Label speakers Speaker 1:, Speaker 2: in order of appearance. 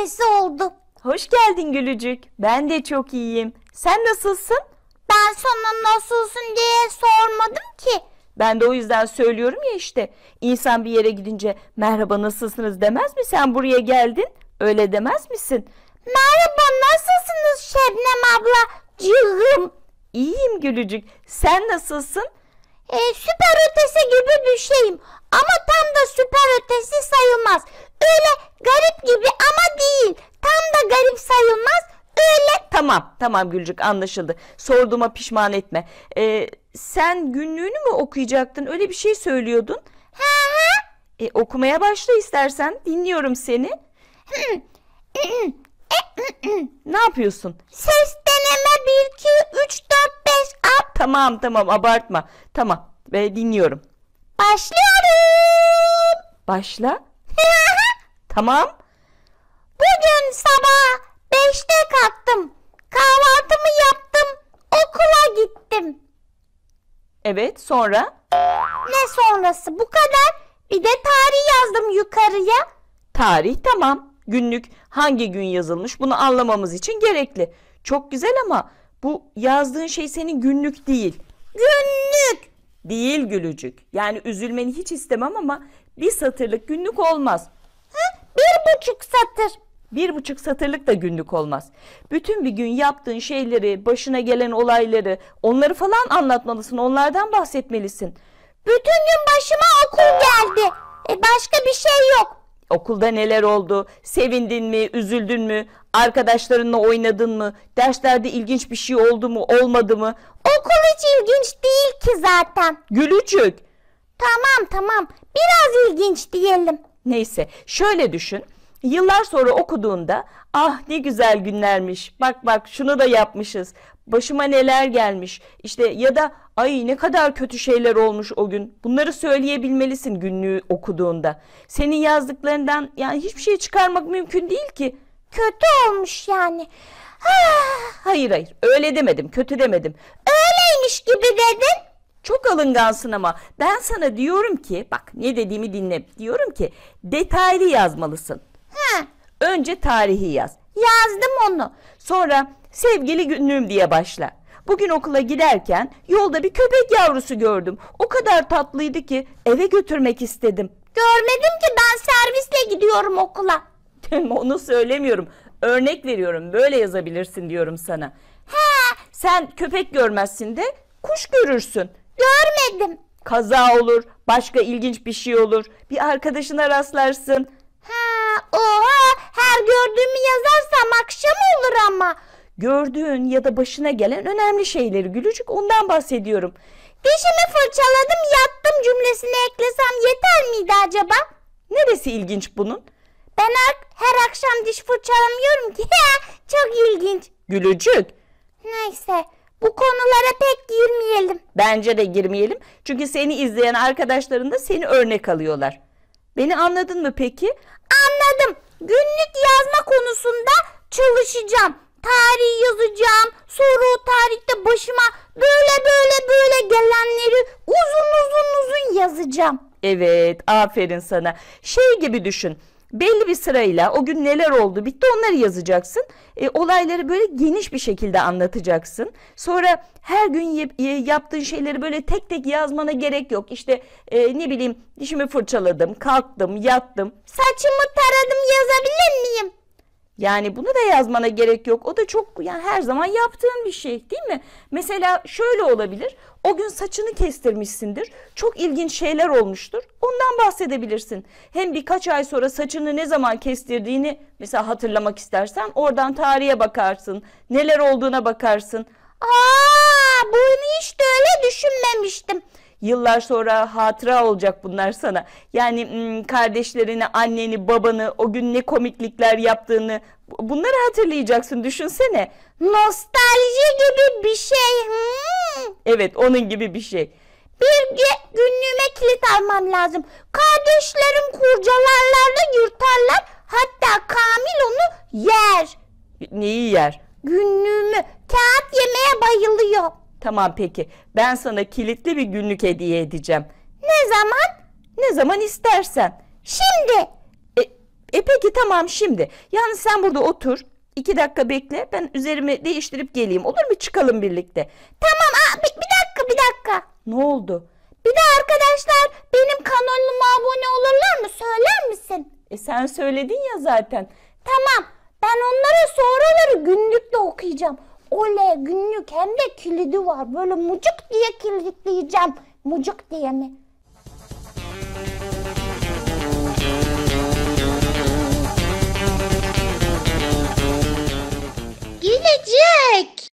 Speaker 1: ötesi oldu. Hoş geldin Gülücük. Ben de çok iyiyim. Sen nasılsın? Ben sana nasılsın diye sormadım ki. Ben de o yüzden söylüyorum ya işte. İnsan bir yere gidince merhaba nasılsınız demez mi? Sen buraya geldin öyle demez misin? Merhaba nasılsınız Şebnem abla? Cığım. İyiyim Gülücük. Sen nasılsın? Ee, süper ötesi gibi bir şeyim. Ama tam da süper ötesi sayılmaz. Öyle garip gibi sayılmaz öyle. Tamam tamam Gülcük anlaşıldı. Sorduğuma pişman etme. Ee, sen günlüğünü mü okuyacaktın öyle bir şey söylüyordun. Ha ha. E, okumaya başla istersen dinliyorum seni. E, ne yapıyorsun? Ses deneme 1, 2, 3, 4, 5, 6. Tamam tamam abartma. Tamam ve dinliyorum. Başlıyorum. Başla. tamam. Bugün sabah Evet sonra? Ne sonrası bu kadar. Bir de tarih yazdım yukarıya. Tarih tamam. Günlük hangi gün yazılmış bunu anlamamız için gerekli. Çok güzel ama bu yazdığın şey senin günlük değil. Günlük. Değil gülücük. Yani üzülmeni hiç istemem ama bir satırlık günlük olmaz. Hı, bir buçuk satır. Bir buçuk satırlık da günlük olmaz. Bütün bir gün yaptığın şeyleri, başına gelen olayları, onları falan anlatmalısın, onlardan bahsetmelisin. Bütün gün başıma okul geldi. E başka bir şey yok. Okulda neler oldu? Sevindin mi? Üzüldün mü? Arkadaşlarınla oynadın mı? Derslerde ilginç bir şey oldu mu? Olmadı mı? Okul hiç ilginç değil ki zaten. Gülücük. Tamam tamam. Biraz ilginç diyelim. Neyse şöyle düşün. Yıllar sonra okuduğunda ah ne güzel günlermiş bak bak şunu da yapmışız başıma neler gelmiş işte ya da ay ne kadar kötü şeyler olmuş o gün bunları söyleyebilmelisin günlüğü okuduğunda. Senin yazdıklarından yani hiçbir şey çıkarmak mümkün değil ki. Kötü olmuş yani. Ah. Hayır hayır öyle demedim kötü demedim. Öyleymiş gibi dedin. Çok alıngansın ama ben sana diyorum ki bak ne dediğimi dinle diyorum ki detaylı yazmalısın. Önce tarihi yaz. Yazdım onu. Sonra sevgili günüm diye başla. Bugün okula giderken yolda bir köpek yavrusu gördüm. O kadar tatlıydı ki eve götürmek istedim. Görmedim ki ben servisle gidiyorum okula. Onu söylemiyorum. Örnek veriyorum. Böyle yazabilirsin diyorum sana. He. Sen köpek görmezsin de kuş görürsün. Görmedim. Kaza olur, başka ilginç bir şey olur. Bir arkadaşına rastlarsın. Oha her gördüğümü yazarsam akşam olur ama. Gördüğün ya da başına gelen önemli şeyleri Gülücük ondan bahsediyorum. Dişimi fırçaladım yattım cümlesini eklesem yeter miydi acaba? Neresi ilginç bunun? Ben her
Speaker 2: akşam diş fırçalamıyorum
Speaker 1: ki. Çok ilginç. Gülücük. Neyse bu konulara pek girmeyelim. Bence de girmeyelim. Çünkü seni izleyen arkadaşların da seni örnek alıyorlar. Beni anladın mı peki? Anladım. Günlük
Speaker 2: yazma konusunda çalışacağım. Tarih yazacağım. Soru
Speaker 1: tarihte başıma böyle böyle böyle gelenleri uzun uzun uzun yazacağım. Evet, aferin sana. Şey gibi düşün belli bir sırayla o gün neler oldu bitti onları yazacaksın. E, olayları böyle geniş bir şekilde anlatacaksın. Sonra her gün e, yaptığın şeyleri böyle tek tek yazmana gerek yok. İşte e, ne bileyim dişimi fırçaladım, kalktım, yattım. Saçımı taradım yazabilir miyim? Yani bunu da yazmana gerek yok. O da çok yani her zaman yaptığın bir şey değil mi? Mesela şöyle olabilir. O gün saçını kestirmişsindir. Çok ilginç şeyler olmuştur. Ondan bahsedebilirsin. Hem birkaç ay sonra saçını ne zaman kestirdiğini mesela hatırlamak istersen oradan tarihe bakarsın. Neler olduğuna bakarsın. Aa, bunu hiç de öyle düşünmemiştim. Yıllar sonra hatıra olacak bunlar sana. Yani kardeşlerini, anneni, babanı, o gün ne komiklikler yaptığını bunları hatırlayacaksın düşünsene. Nostalji gibi bir şey. Hmm. Evet onun gibi bir şey. Bir günlüğüme kilit
Speaker 2: almam lazım. Kardeşlerim kurcalarlarla yırtarlar. Hatta Kamil onu
Speaker 1: yer. Neyi yer? Günlüğümü. Kağıt yemeye bayılıyor. Tamam peki ben sana kilitli bir günlük hediye edeceğim. Ne zaman? Ne zaman istersen. Şimdi. E, e peki tamam şimdi. Yalnız sen burada otur. İki dakika bekle ben üzerimi değiştirip geleyim olur mu çıkalım birlikte. Tamam aa, bir, bir dakika bir dakika. Ne oldu? Bir de arkadaşlar benim kanalıma abone olurlar mı söyler misin? E sen söyledin ya zaten.
Speaker 2: Tamam ben onlara sonraları günlükle okuyacağım. Oley günlük hem de kilidi var. Böyle mucuk diye kilitleyeceğim. Mucuk diye mi? Gelecek.